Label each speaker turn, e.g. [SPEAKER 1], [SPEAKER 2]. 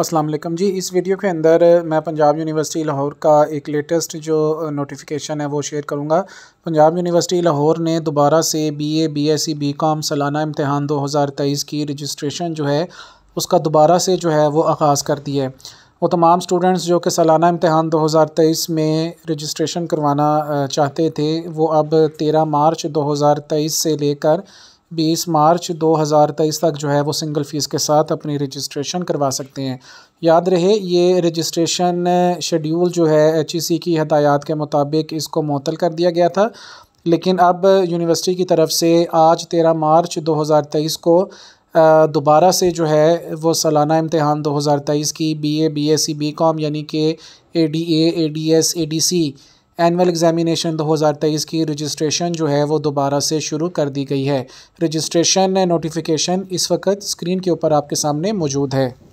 [SPEAKER 1] असलम जी इस वीडियो के अंदर मैं पंजाब यूनिवर्सिटी लाहौर का एक लेटेस्ट जो नोटिफिकेशन है वो शेयर करूँगा पंजाब यूनिवर्सिटी लाहौर ने दोबारा से बी बीएससी बीकॉम एस सी बी सालाना इम्तहान दो हज़ार तेईस की रजिस्ट्रेशन जो है उसका दोबारा से जो है वो आगाज़ कर दिया है वो तमाम स्टूडेंट्स जो कि सालाना इम्तहान 2023 में रजिस्ट्रेशन करवाना चाहते थे वो अब 13 मार्च 2023 से लेकर बीस मार्च तेईस तक जो है वो सिंगल फ़ीस के साथ अपनी रजिस्ट्रेशन करवा सकते हैं याद रहे ये रजिस्ट्रेशन शेड्यूल जो है एच e की हदायत के मुताबिक इसको मअतल कर दिया गया था लेकिन अब यूनिवर्सिटी की तरफ से आज तेरह मार्च 2023 को दोबारा से जो है वो सालाना इम्तहान 2023 की BA S C BCom यानी कि A D A D S A D C annual examination 2023 की रजिस्ट्रेशन जो है वो दोबारा से शुरू कर दी गई है रजिस्ट्रेशन नोटिफिकेशन इस वक्त स्क्रीन के ऊपर आपके सामने मौजूद है